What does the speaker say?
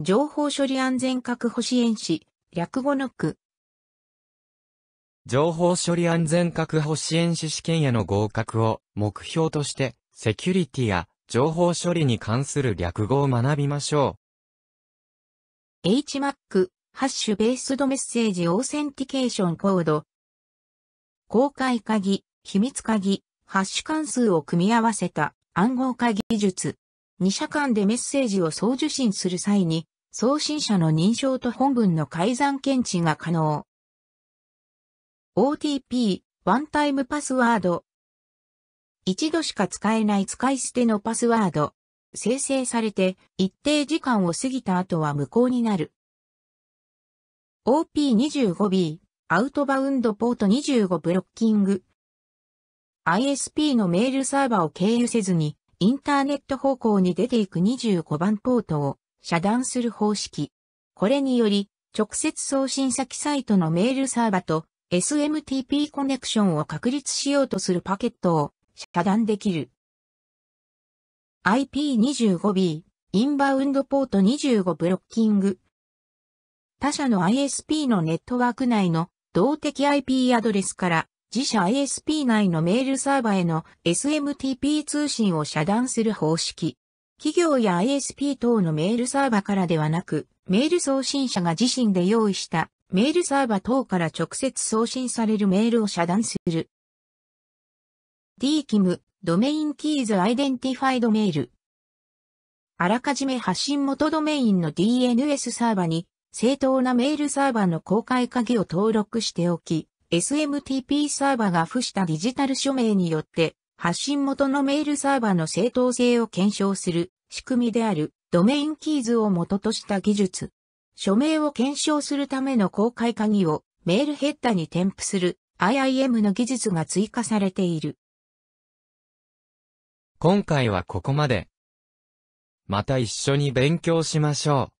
情報処理安全確保支援士、略語の区。情報処理安全確保支援士試験への合格を目標として、セキュリティや情報処理に関する略語を学びましょう。HMAC、ハッシュベースドメッセージオーセンティケーションコード。公開鍵、秘密鍵、ハッシュ関数を組み合わせた暗号化技術。2社間でメッセージを送受信する際に、送信者の認証と本文の改ざん検知が可能。OTP、ワンタイムパスワード。一度しか使えない使い捨てのパスワード。生成されて一定時間を過ぎた後は無効になる。OP25B、アウトバウンドポート25ブロッキング。ISP のメールサーバを経由せずにインターネット方向に出ていく25番ポートを遮断する方式。これにより、直接送信先サイトのメールサーバと SMTP コネクションを確立しようとするパケットを遮断できる。IP25B、インバウンドポート25ブロッキング。他社の ISP のネットワーク内の動的 IP アドレスから自社 ISP 内のメールサーバーへの SMTP 通信を遮断する方式。企業や ISP 等のメールサーバーからではなく、メール送信者が自身で用意したメールサーバー等から直接送信されるメールを遮断する。DKIM、ドメインキーズアイデンティファイドメール。あらかじめ発信元ドメインの DNS サーバーに正当なメールサーバーの公開鍵を登録しておき、SMTP サーバが付したデジタル署名によって発信元のメールサーバの正当性を検証する仕組みであるドメインキーズを元とした技術。署名を検証するための公開鍵をメールヘッダに添付する IIM の技術が追加されている。今回はここまで。また一緒に勉強しましょう。